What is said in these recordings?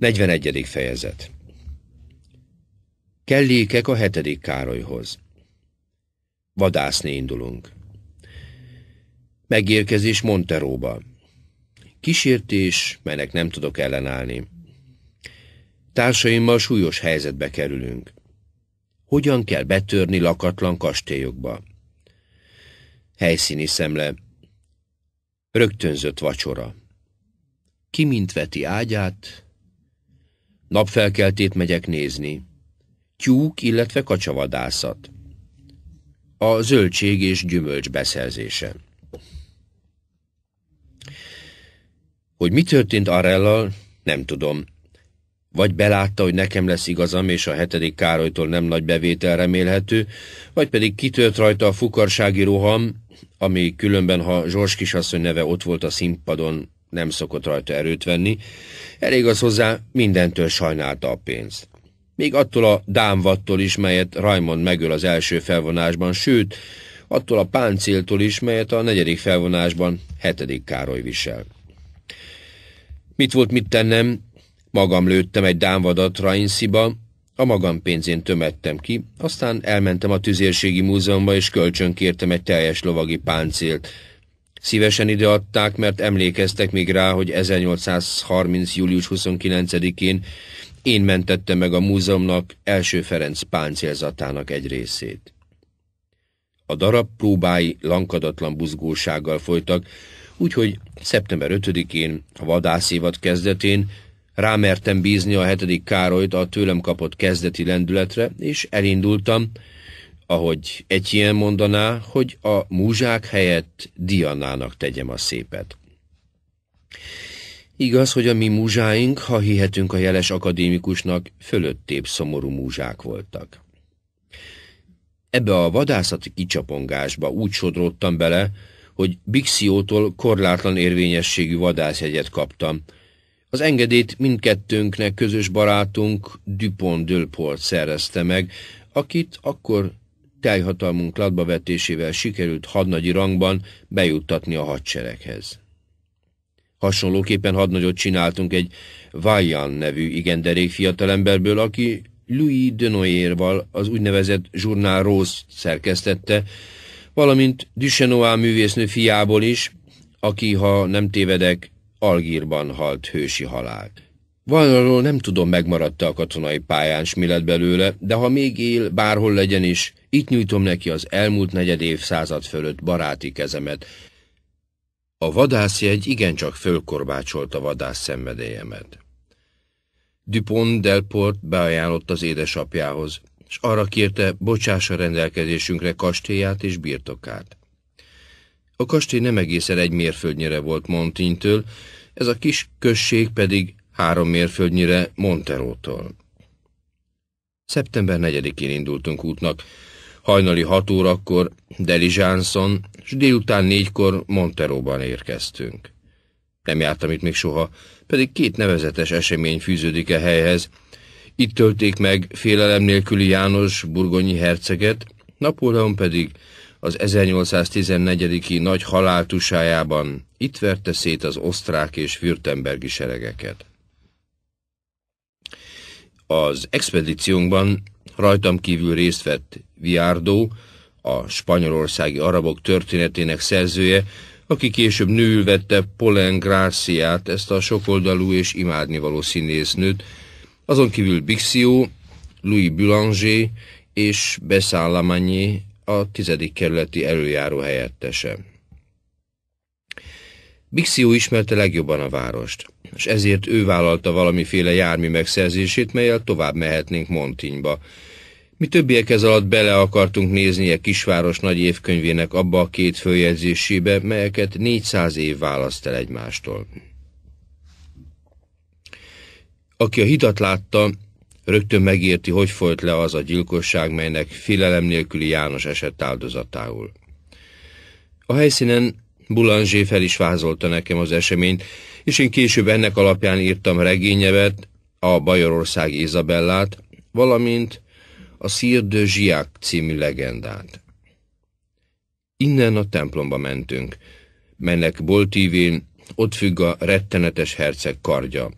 41. fejezet Kellékek a hetedik Károlyhoz Vadászni indulunk. Megérkezés Monteróba. Kísértés, melynek nem tudok ellenállni. Társaimmal súlyos helyzetbe kerülünk. Hogyan kell betörni lakatlan kastélyokba? Helyszíni szemle. Rögtönzött vacsora. Ki mint veti ágyát, Napfelkeltét megyek nézni. Tyúk, illetve kacsavadászat. A zöldség és gyümölcs beszerzése. Hogy mi történt Arellal, nem tudom. Vagy belátta, hogy nekem lesz igazam, és a hetedik Károlytól nem nagy bevétel remélhető, vagy pedig kitört rajta a fukarsági roham, ami különben, ha Zsors kisasszony neve ott volt a színpadon, nem szokott rajta erőt venni, elég az hozzá, mindentől sajnálta a pénzt. Még attól a dámvattól is, melyet Raymond megöl az első felvonásban, sőt, attól a páncéltól is, melyet a negyedik felvonásban hetedik Károly visel. Mit volt mit tennem? Magam lőttem egy dámvadat Rainsziba, a magam pénzén tömettem ki, aztán elmentem a tüzérségi múzeumba, és kölcsönkértem egy teljes lovagi páncélt, Szívesen ideadták, mert emlékeztek még rá, hogy 1830. július 29-én én mentettem meg a múzeumnak első Ferenc páncélzatának egy részét. A darab próbái lankadatlan buzgósággal folytak, úgyhogy szeptember 5-én, a vadászévad kezdetén rámertem bízni a hetedik Károlyt a tőlem kapott kezdeti lendületre, és elindultam, ahogy ilyen mondaná, hogy a múzsák helyett Dianának tegyem a szépet. Igaz, hogy a mi múzsáink, ha hihetünk a jeles akadémikusnak, fölöttébb szomorú múzsák voltak. Ebbe a vadászati kicsapongásba úgy sodródtam bele, hogy Bixiótól korlátlan érvényességű vadászjegyet kaptam. Az engedét mindkettőnknek közös barátunk Dupont Dölport szerezte meg, akit akkor királyhatalmunk latbavetésével sikerült hadnagyi rangban bejuttatni a hadsereghez. Hasonlóképpen hadnagyot csináltunk egy Vajan nevű igen derék fiatalemberből, aki Louis Denoyerval az úgynevezett Journal Rose szerkesztette, valamint Duchenoa művésznő fiából is, aki, ha nem tévedek, Algírban halt hősi halált. Valról nem tudom, megmaradta a katonai pályán, s mi lett belőle, de ha még él, bárhol legyen is, itt nyújtom neki az elmúlt negyed évszázad fölött baráti kezemet. A vadászjegy igencsak fölkorbácsolta vadász szenvedélyemet. Dupont Delport beajánlott az édesapjához, és arra kérte, bocsássa rendelkezésünkre kastélyát és birtokát. A kastély nem egészen egy mérföldnyire volt Montintől, ez a kis község pedig három mérföldnyire Monterótól. Szeptember 4-én indultunk útnak, hajnali 6 órakor Delizsánszon, és délután négykor Monteróban érkeztünk. Nem jártam itt még soha, pedig két nevezetes esemény fűződik a e helyhez. Itt tölték meg félelem nélküli János burgonyi herceget, Napóleon pedig az 1814. nagy haláltusájában itt verte szét az osztrák és fürtembergi seregeket. Az expedíciónkban rajtam kívül részt vett Viardo, a spanyolországi arabok történetének szerzője, aki később nőül vette Polen Gráciát, ezt a sokoldalú és imádnivaló színésznőt, azon kívül Bixio, Louis Boulanger és Bessalamanyi, a tizedik kerületi előjáró helyettese. Bixio ismerte legjobban a várost és ezért ő vállalta valamiféle jármi megszerzését, melyel tovább mehetnénk Montinyba. Mi többiek ez alatt bele akartunk nézni a kisváros nagy évkönyvének abba a két följegyzésébe, melyeket 400 év választ el egymástól. Aki a hitat látta, rögtön megérti, hogy folyt le az a gyilkosság, melynek félelem nélküli János esett áldozatául. A helyszínen Boulanger fel is vázolta nekem az eseményt, és én később ennek alapján írtam regényemet, a Bajorország Izabellát, valamint a Sir de Giac című legendát. Innen a templomba mentünk. Mennek boltívén, ott függ a rettenetes herceg kardja.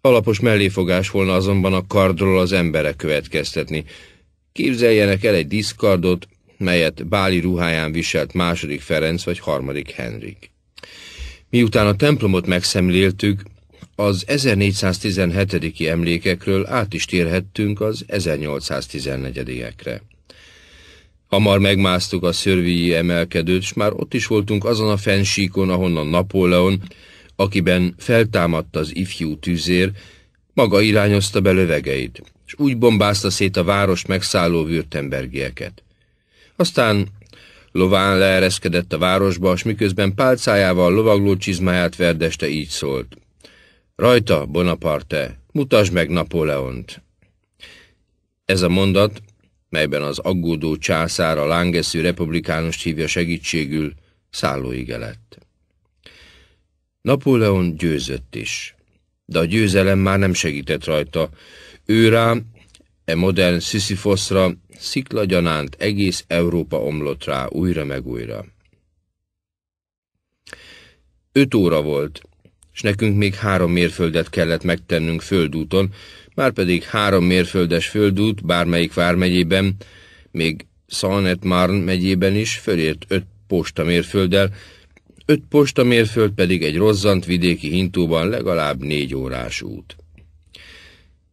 Alapos melléfogás volna azonban a kardról az emberek következtetni. Képzeljenek el egy diszkardot, melyet Báli ruháján viselt második Ferenc vagy harmadik Henrik. Miután a templomot megszemléltük, az 1417-i emlékekről át is térhettünk az 1814-ekre. Hamar megmásztuk a szörvíjé emelkedőt, és már ott is voltunk azon a fensíkon, ahonnan Napóleon, akiben feltámadt az ifjú tűzér, maga irányozta be lövegeit, és úgy bombázta szét a város megszálló vürtembergieket. Aztán lován leereszkedett a városba, és miközben pálcájával lovagló csizmáját verdeste így szólt. Rajta, Bonaparte, mutasd meg Napóleont! Ez a mondat, melyben az aggódó császár a lángeszű republikánust hívja segítségül, szállóige lett. Napóleon győzött is, de a győzelem már nem segített rajta. Ő rá E modern Sisyphosra sziklagyanánt egész Európa omlott rá újra meg újra. Öt óra volt, és nekünk még három mérföldet kellett megtennünk földúton, márpedig három mérföldes földút bármelyik vármegyében, még Szanetmárn megyében is fölért öt posta mérfölddel, öt posta mérföld pedig egy rozzant vidéki hintóban legalább négy órás út.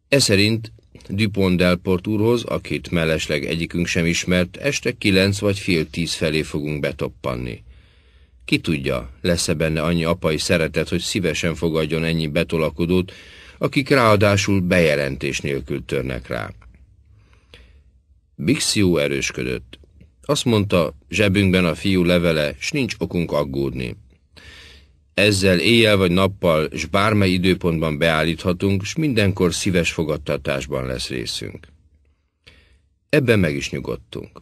E szerint Dupont Delport úrhoz, akit mellesleg egyikünk sem ismert, este kilenc vagy fél tíz felé fogunk betoppanni. Ki tudja, lesz-e benne annyi apai szeretet, hogy szívesen fogadjon ennyi betolakodót, akik ráadásul bejelentés nélkül törnek rá. Bixió erősködött. Azt mondta, zsebünkben a fiú levele, s nincs okunk aggódni. Ezzel éjjel vagy nappal és bármely időpontban beállíthatunk, és mindenkor szíves fogadtatásban lesz részünk. Ebben meg is nyugodtunk.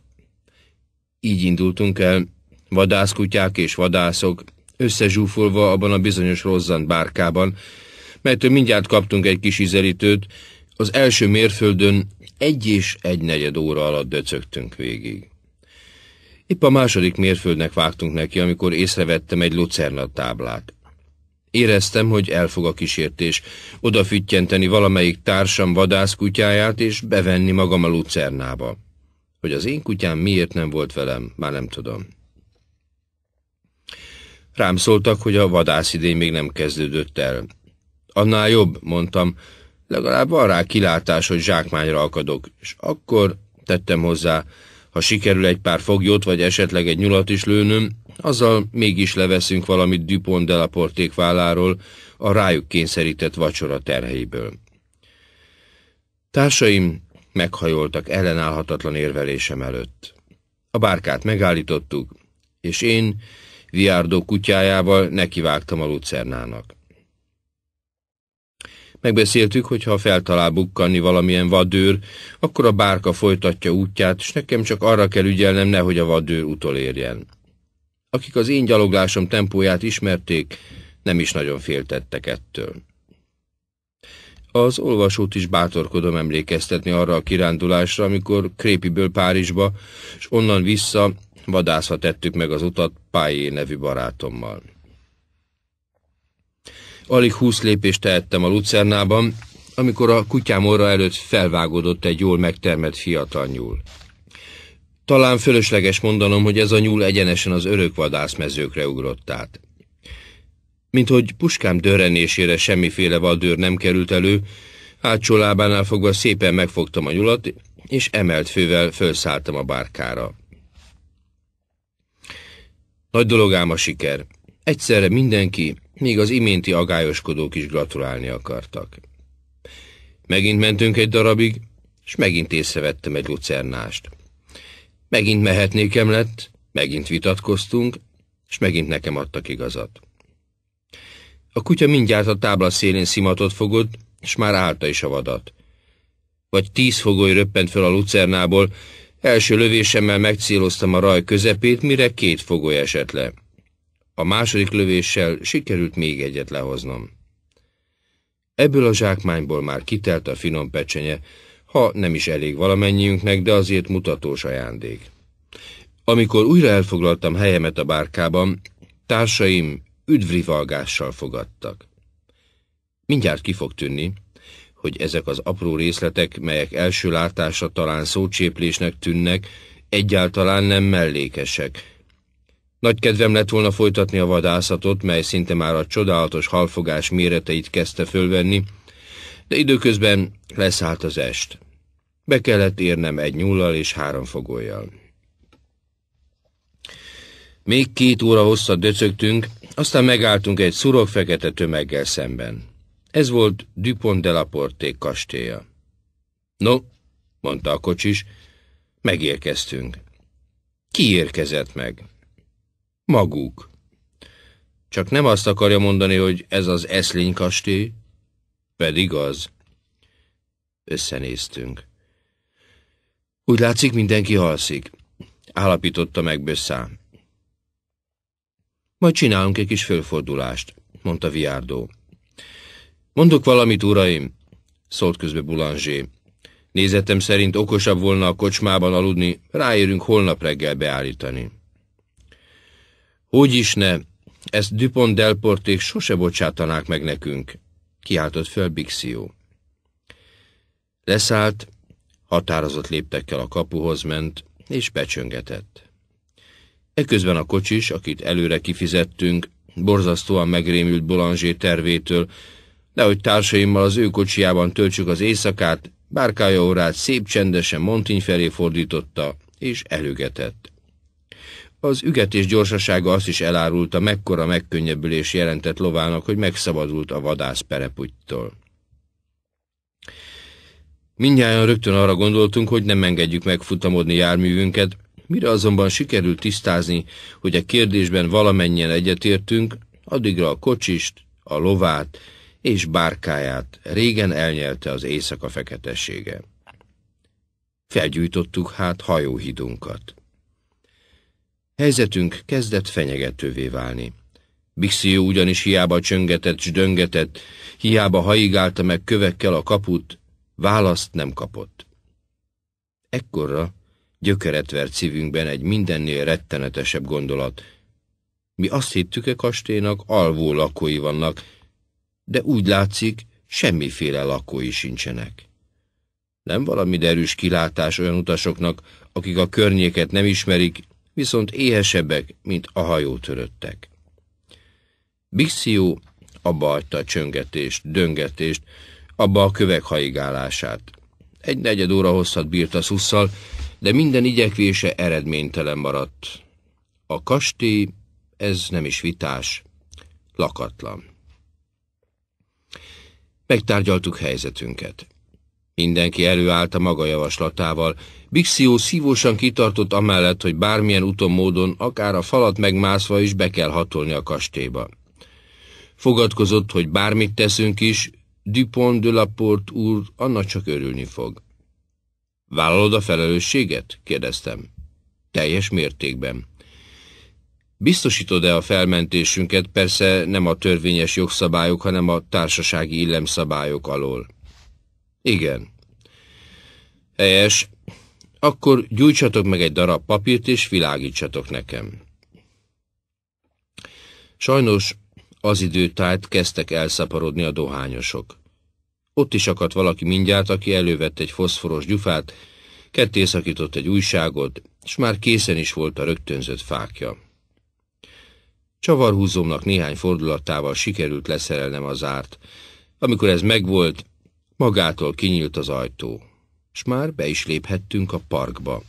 Így indultunk el, vadászkutyák és vadászok, összezsúfolva abban a bizonyos rozzant bárkában, melytől mindjárt kaptunk egy kis izelítőt, az első mérföldön egy és egy negyed óra alatt döcögtünk végig. Épp a második mérföldnek vágtunk neki, amikor észrevettem egy lucerna táblát. Éreztem, hogy elfog a kísértés, odafüttyenteni valamelyik társam vadászkutyáját és bevenni magam a lucernába. Hogy az én kutyám miért nem volt velem, már nem tudom. Rám szóltak, hogy a vadász idén még nem kezdődött el. Annál jobb, mondtam, legalább van rá kilátás, hogy zsákmányra akadok, és akkor tettem hozzá, ha sikerül egy pár foglyot, vagy esetleg egy nyulat is lőnöm, azzal mégis leveszünk valamit Dupont de la Porték válláról, a rájuk kényszerített vacsora terheiből. Társaim meghajoltak ellenállhatatlan érvelésem előtt. A bárkát megállítottuk, és én Viárdó kutyájával nekivágtam a lucernának. Megbeszéltük, hogy ha feltalál bukkanni valamilyen vadőr, akkor a bárka folytatja útját, és nekem csak arra kell ügyelnem, nehogy a vadőr utolérjen. Akik az én gyaloglásom tempóját ismerték, nem is nagyon féltettek ettől. Az olvasót is bátorkodom emlékeztetni arra a kirándulásra, amikor Krépiből Párizsba, és onnan vissza vadászva tettük meg az utat Pályé nevű barátommal. Alig húsz lépést tehettem a lucernában, amikor a kutyám orra előtt felvágódott egy jól megtermett fiatal nyúl. Talán fölösleges mondanom, hogy ez a nyúl egyenesen az örök vadászmezőkre ugrott át. Mint hogy puskám dörrenésére semmiféle vadőr nem került elő, hátsó lábánál fogva szépen megfogtam a nyulat, és emelt fővel fölszálltam a bárkára. Nagy dolog ám a siker. Egyszerre mindenki, Míg az iménti agályoskodók is gratulálni akartak. Megint mentünk egy darabig, és megint észrevettem egy lucernást. Megint mehetnékem lett, megint vitatkoztunk, és megint nekem adtak igazat. A kutya mindjárt a tábla szélén szimatot fogott, és már állta is a vadat. Vagy tíz fogoly röppent fel a lucernából, első lövésemmel megcéloztam a raj közepét, mire két fogoly esett le. A második lövéssel sikerült még egyet lehoznom. Ebből a zsákmányból már kitelt a finom pecsenye, ha nem is elég valamennyiünknek, de azért mutatós ajándék. Amikor újra elfoglaltam helyemet a bárkában, társaim üdvrivalgással fogadtak. Mindjárt ki fog tűnni, hogy ezek az apró részletek, melyek első látásra talán szócséplésnek tűnnek, egyáltalán nem mellékesek, nagy kedvem lett volna folytatni a vadászatot, mely szinte már a csodálatos halfogás méreteit kezdte fölvenni, de időközben leszállt az est. Be kellett érnem egy nyullal és három fogójal. Még két óra hosszat döcögtünk, aztán megálltunk egy szurok fekete tömeggel szemben. Ez volt Dupont de la Porté kastélya. No, mondta a kocsis, megérkeztünk. Ki érkezett meg? Maguk. Csak nem azt akarja mondani, hogy ez az Eszlény kastély? Pedig az. Összenéztünk. Úgy látszik, mindenki halszik. Állapította meg Bösszá. Majd csinálunk egy kis fölfordulást, mondta Viárdó. Mondok valamit, uraim, szólt közbe Bulanzsé. Nézetem szerint okosabb volna a kocsmában aludni, ráérünk holnap reggel beállítani. Hogy is ne, ezt Dupont Delporték sose bocsátanák meg nekünk, kiáltott fel Bixió. Leszállt, határozott léptekkel a kapuhoz ment, és becsöngetett. Eközben a kocsis, akit előre kifizettünk, borzasztóan megrémült Bolanzsé tervétől, de hogy társaimmal az ő kocsiában töltsük az éjszakát, bárkája órát szép csendesen Montiny felé fordította, és előgetett. Az ügetés gyorsasága azt is elárulta, mekkora megkönnyebbülés jelentett lovának, hogy megszabadult a vadász pereputytól. Mindjárt rögtön arra gondoltunk, hogy nem engedjük megfutamodni járművünket, mire azonban sikerült tisztázni, hogy a kérdésben valamennyien egyetértünk, addigra a kocsist, a lovát és bárkáját régen elnyelte az éjszaka feketessége. Felgyújtottuk hát hajóhidunkat. Helyzetünk kezdett fenyegetővé válni. Bixió ugyanis hiába csöngetett s döngetett, hiába haigálta meg kövekkel a kaput, választ nem kapott. Ekkorra gyökeret vert szívünkben egy mindennél rettenetesebb gondolat. Mi azt hittük a e kastélynak alvó lakói vannak, de úgy látszik, semmiféle lakói sincsenek. Nem valami derűs kilátás olyan utasoknak, akik a környéket nem ismerik, viszont éhesebbek, mint a hajótöröttek. Bixió abba hagyta a csöngetést, döngetést, abba a kövek haigálását. Egy negyed óra hosszat bírt a szusszal, de minden igyekvése eredménytelen maradt. A kastély, ez nem is vitás, lakatlan. Megtárgyaltuk helyzetünket. Mindenki előállt a maga javaslatával. Bixió szívósan kitartott amellett, hogy bármilyen utom módon, akár a falat megmászva is be kell hatolni a kastélyba. Fogadkozott, hogy bármit teszünk is, Dupont de Laporte úr annak csak örülni fog. Vállalod a felelősséget? kérdeztem. Teljes mértékben. Biztosítod-e a felmentésünket, persze nem a törvényes jogszabályok, hanem a társasági illemszabályok alól? Igen. Helyes, akkor gyújtsatok meg egy darab papírt, és világítsatok nekem. Sajnos az időtájt kezdtek elszaporodni a dohányosok. Ott is akadt valaki mindjárt, aki elővett egy foszforos gyufát, ketté szakított egy újságot, és már készen is volt a rögtönzött fákja. Csavarhúzómnak néhány fordulatával sikerült leszerelnem az árt. Amikor ez megvolt, Magától kinyílt az ajtó, és már be is léphettünk a parkba.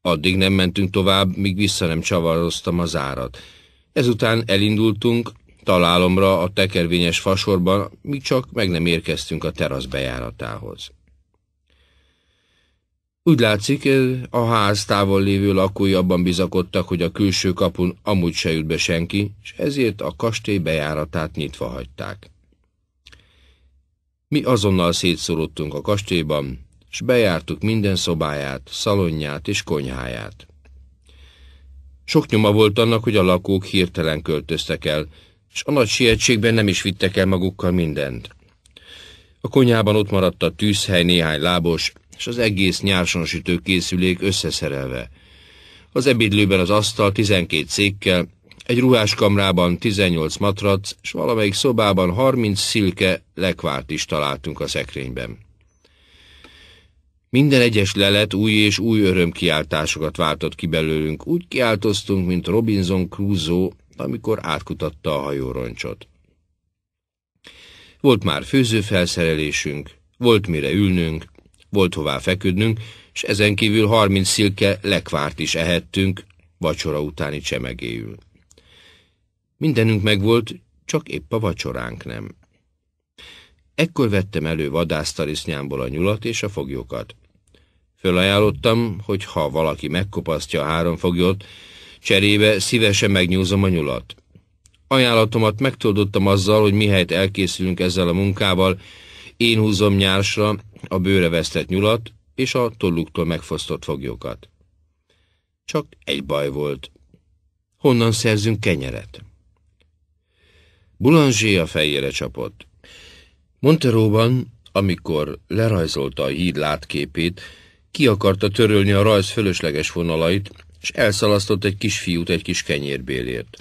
Addig nem mentünk tovább, míg vissza nem csavaroztam a zárat. Ezután elindultunk, találomra a tekervényes fasorban, mi csak meg nem érkeztünk a terasz bejáratához. Úgy látszik, a ház távol lévő lakói abban bizakodtak, hogy a külső kapun amúgy se jut be senki, és ezért a kastély bejáratát nyitva hagyták. Mi azonnal szétszorultunk a kastélyban, s bejártuk minden szobáját, szalonját és konyháját. Sok nyoma volt annak, hogy a lakók hirtelen költöztek el, és a nagy sietségben nem is vittek el magukkal mindent. A konyhában ott maradt a tűzhely néhány lábos, és az egész nyárson sütő készülék összeszerelve. Az ebédlőben az asztal 12 székkel, egy ruháskamrában 18 matrac, és valamelyik szobában 30 szilke lekvárt is találtunk a szekrényben. Minden egyes lelet új és új örömkiáltásokat váltott ki belőlünk. Úgy kiáltoztunk, mint Robinson Crusoe, amikor átkutatta a hajóroncsot. Volt már főzőfelszerelésünk, volt mire ülnünk, volt hová feküdnünk, és ezen kívül 30 szilke lekvárt is ehettünk, vacsora utáni csemegéül. Mindenünk megvolt, csak épp a vacsoránk nem. Ekkor vettem elő vadásztarisznyámból a nyulat és a foglyokat. Fölajánlottam, hogy ha valaki megkopasztja a három foglyot, cserébe szívesen megnyúzom a nyulat. Ajánlatomat megtoldottam azzal, hogy mihelyt elkészülünk ezzel a munkával, én húzom nyársra a bőre vesztett nyulat és a tolluktól megfosztott foglyokat. Csak egy baj volt. Honnan szerzünk kenyeret? Boulanger a fejére csapott. Monteróban, amikor lerajzolta a híd látképét, ki akarta törölni a rajz fölösleges vonalait, és elszalasztott egy kis fiút egy kis kenyérbélért.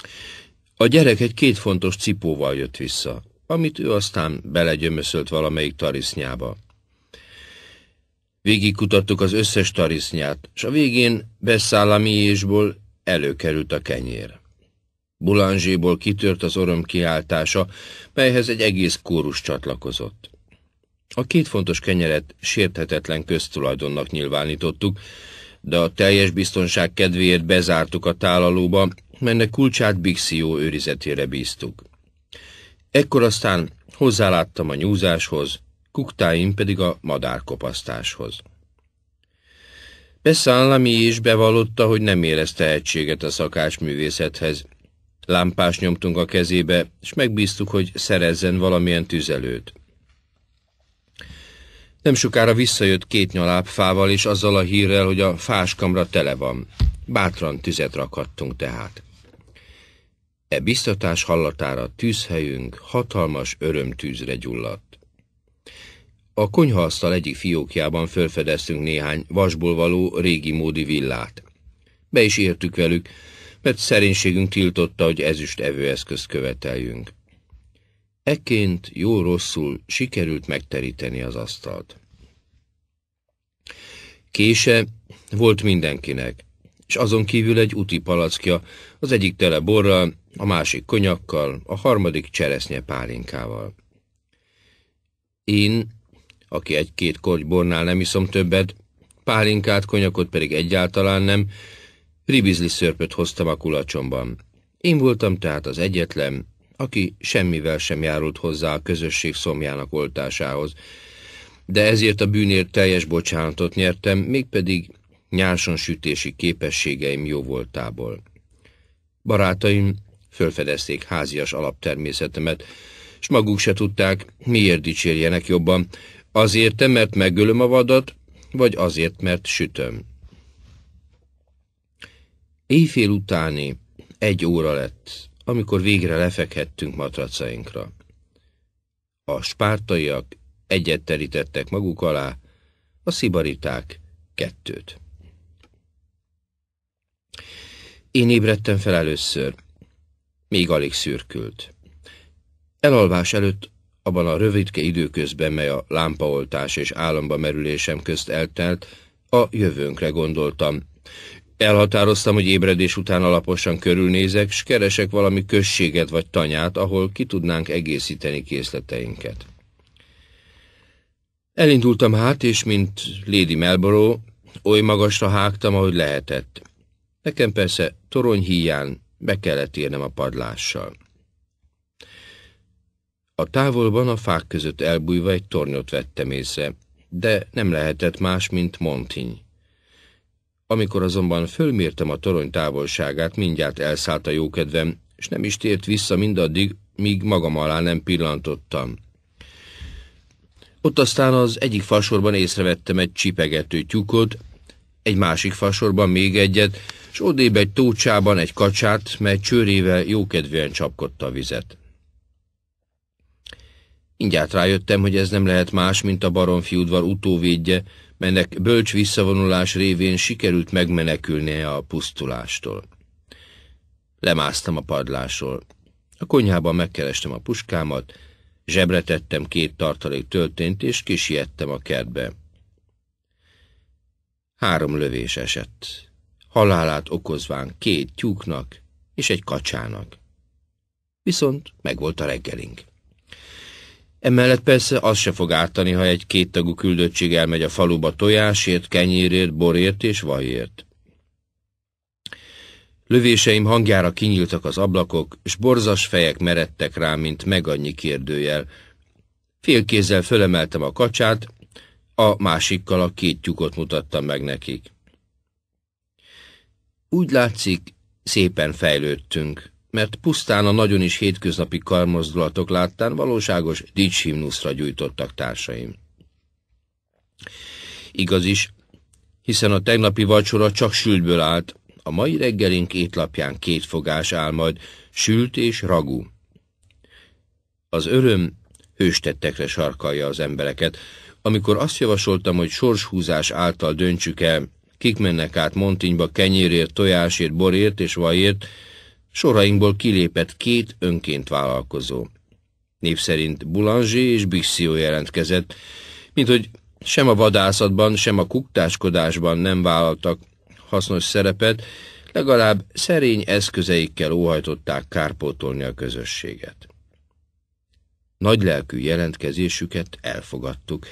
A gyerek egy két fontos cipóval jött vissza, amit ő aztán belegyömöszölt valamelyik tarisznyába. Végig kutattuk az összes tarisznyát, és a végén beszállami és előkerült a kenyér. Bulanzséból kitört az öröm kiáltása, melyhez egy egész kórus csatlakozott. A két fontos kenyeret sérthetetlen köztulajdonnak nyilvánítottuk, de a teljes biztonság kedvéért bezártuk a tálalóba, melynek kulcsát Bixió őrizetére bíztuk. Ekkor aztán hozzáláttam a nyúzáshoz, kuktáim pedig a madárkopasztáshoz. Beszállami is bevallotta, hogy nem érez tehetséget a szakácsművészethez, Lámpás nyomtunk a kezébe, és megbíztuk, hogy szerezzen valamilyen tüzelőt. Nem sokára visszajött két nyalábfával, és azzal a hírrel, hogy a fáskamra tele van. Bátran tüzet rakhattunk tehát. E biztatás hallatára tűzhelyünk hatalmas örömtűzre gyulladt. A konyhaasztal egyik fiókjában felfedeztünk néhány vasból való régi módi villát. Be is értük velük, mert szerénységünk tiltotta, hogy ezüst evőeszközt követeljünk. Ekként jó-rosszul sikerült megteríteni az asztalt. Kése volt mindenkinek, és azon kívül egy úti palackja, az egyik tele borral, a másik konyakkal, a harmadik cseresznye pálinkával. Én, aki egy-két korgy bornál nem iszom többet, pálinkát, konyakot pedig egyáltalán nem, Ribizli szörpöt hoztam a kulacsomban. Én voltam tehát az egyetlen, aki semmivel sem járult hozzá a közösség szomjának oltásához, de ezért a bűnért teljes bocsánatot nyertem, mégpedig nyáson sütési képességeim jó voltából. Barátaim fölfedezték házias alaptermészetemet, s maguk se tudták, miért dicsérjenek jobban, azért, mert megölöm a vadat, vagy azért, mert sütöm. Éjfél utáni egy óra lett, amikor végre lefekhettünk matracainkra. A spártaiak egyet terítettek maguk alá, a szibariták kettőt. Én ébredtem fel először, még alig szürkült. Elalvás előtt abban a rövidke időközben, mely a lámpaoltás és államba merülésem közt eltelt, a jövőnkre gondoltam. Elhatároztam, hogy ébredés után alaposan körülnézek, s keresek valami községet vagy tanyát, ahol ki tudnánk egészíteni készleteinket. Elindultam hát, és mint Lady Melboró, oly magasra hágtam, ahogy lehetett. Nekem persze torony híján be kellett érnem a padlással. A távolban a fák között elbújva egy tornyot vettem észre, de nem lehetett más, mint Montigny. Amikor azonban fölmértem a torony távolságát, mindjárt elszállt a jókedvem, és nem is tért vissza mindaddig, míg magam alá nem pillantottam. Ott aztán az egyik fasorban észrevettem egy csipegető tyúkot, egy másik fasorban még egyet, és odébb egy tócsában egy kacsát, mely csőrével jókedvűen csapkodta a vizet. Mindjárt rájöttem, hogy ez nem lehet más, mint a baromfi udvar utóvédje, melynek bölcs visszavonulás révén sikerült megmenekülnie a pusztulástól. Lemásztam a padlásról. A konyhában megkerestem a puskámat, zsebre tettem két tartalék töltént, és kisiettem a kertbe. Három lövés esett, halálát okozván két tyúknak és egy kacsának. Viszont megvolt a reggelink. Emellett persze az se fog ártani, ha egy kéttagú küldöttség elmegy a faluba tojásért, kenyérért, borért és vajért. Lövéseim hangjára kinyíltak az ablakok, és borzas fejek meredtek rám, mint megannyi kérdőjel. Félkézzel fölemeltem a kacsát, a másikkal a két tyukot mutattam meg nekik. Úgy látszik, szépen fejlődtünk, mert pusztán a nagyon is hétköznapi karmozdulatok láttán valóságos dicshimnuszra gyújtottak társaim. Igaz is, hiszen a tegnapi vacsora csak sültből állt, a mai reggelink étlapján két fogás áll majd, sült és ragú. Az öröm hőstettekre sarkalja az embereket, amikor azt javasoltam, hogy sorshúzás által döntsük el, kik mennek át Montinyba kenyérért, tojásért, borért és vajért, Sorainkból kilépett két önként vállalkozó. Név szerint Boulanger és Bixio jelentkezett, mint hogy sem a vadászatban, sem a kuktáskodásban nem vállaltak hasznos szerepet, legalább szerény eszközeikkel óhajtották kárpótolni a közösséget. lelkű jelentkezésüket elfogadtuk.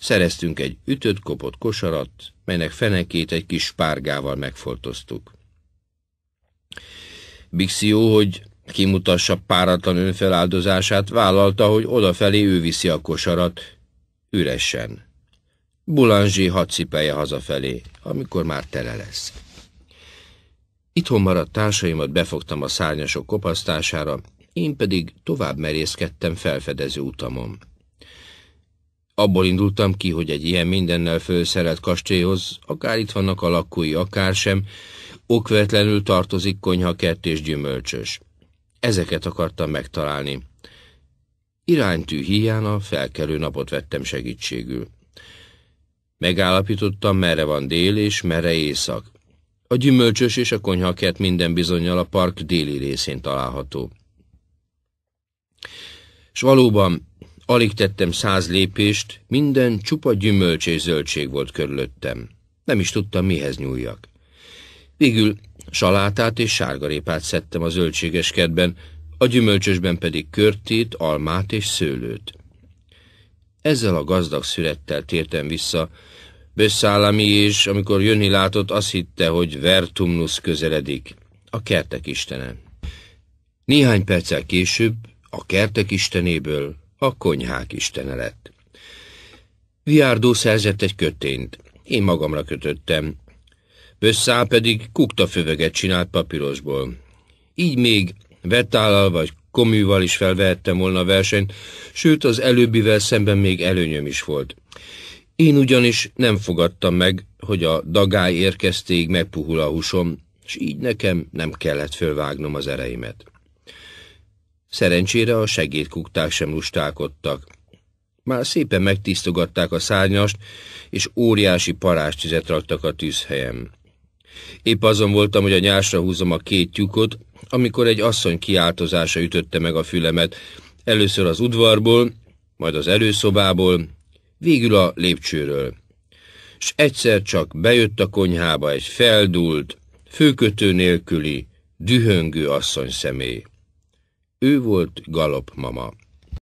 Szereztünk egy ütött-kopott kosarat, melynek fenekét egy kis spárgával megfoltoztuk. Bixió, hogy kimutassa páratlan önfeláldozását, vállalta, hogy odafelé ő viszi a kosarat, üresen. Bulanzsi hat hazafelé, amikor már tele lesz. Itthon maradt társaimat befogtam a szárnyasok kopasztására, én pedig tovább merészkedtem felfedező utamon. Abból indultam ki, hogy egy ilyen mindennel fölszerelt kastélyhoz, akár itt vannak a lakói, akár sem, okvetlenül tartozik konyha kert és gyümölcsös. Ezeket akartam megtalálni. Iránytű hiány a felkelő napot vettem segítségül. Megállapítottam, merre van dél és merre észak. A gyümölcsös és a konyha kert minden bizonyal a park déli részén található. S valóban, alig tettem száz lépést, minden csupa gyümölcs és zöldség volt körülöttem. Nem is tudtam, mihez nyúljak. Végül salátát és sárgarépát szedtem a zöldséges kertben, a gyümölcsösben pedig körtét, almát és szőlőt. Ezzel a gazdag szürettel tértem vissza. Bösszállami és, amikor jönni látott, azt hitte, hogy Vertumnus közeledik, a kertek istene. Néhány perccel később a kertek istenéből a konyhák istene lett. Viárdó szerzett egy kötényt. Én magamra kötöttem. Összál pedig kuktaföveget csinált papírosból. Így még vettállal vagy koműval is felvehettem volna a versenyt, sőt az előbbivel szemben még előnyöm is volt. Én ugyanis nem fogadtam meg, hogy a dagály érkeztéig megpuhul a húsom, és így nekem nem kellett fölvágnom az ereimet. Szerencsére a segédkukták sem lustálkodtak. Már szépen megtisztogatták a szárnyast, és óriási parástüzet raktak a tűzhelyem. Épp azon voltam, hogy a nyásra húzom a két tyúkot, amikor egy asszony kiáltozása ütötte meg a fülemet, először az udvarból, majd az előszobából, végül a lépcsőről. S egyszer csak bejött a konyhába egy feldult, főkötő nélküli, dühöngő asszony személy. Ő volt Galop mama.